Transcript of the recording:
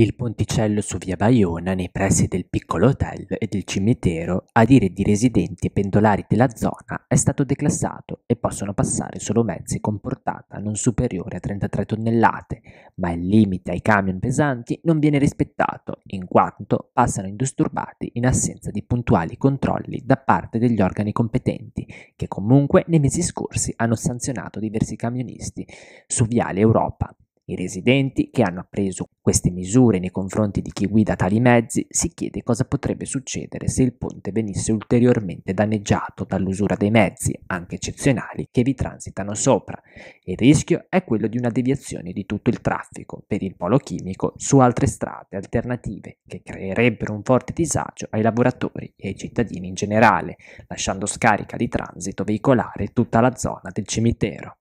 Il ponticello su via Baiona, nei pressi del piccolo hotel e del cimitero, a dire di residenti e pendolari della zona, è stato declassato e possono passare solo mezzi con portata non superiore a 33 tonnellate, ma il limite ai camion pesanti non viene rispettato, in quanto passano indisturbati in assenza di puntuali controlli da parte degli organi competenti, che comunque nei mesi scorsi hanno sanzionato diversi camionisti su Viale Europa i residenti che hanno appreso queste misure nei confronti di chi guida tali mezzi si chiede cosa potrebbe succedere se il ponte venisse ulteriormente danneggiato dall'usura dei mezzi, anche eccezionali, che vi transitano sopra. Il rischio è quello di una deviazione di tutto il traffico per il polo chimico su altre strade alternative che creerebbero un forte disagio ai lavoratori e ai cittadini in generale, lasciando scarica di transito veicolare tutta la zona del cimitero.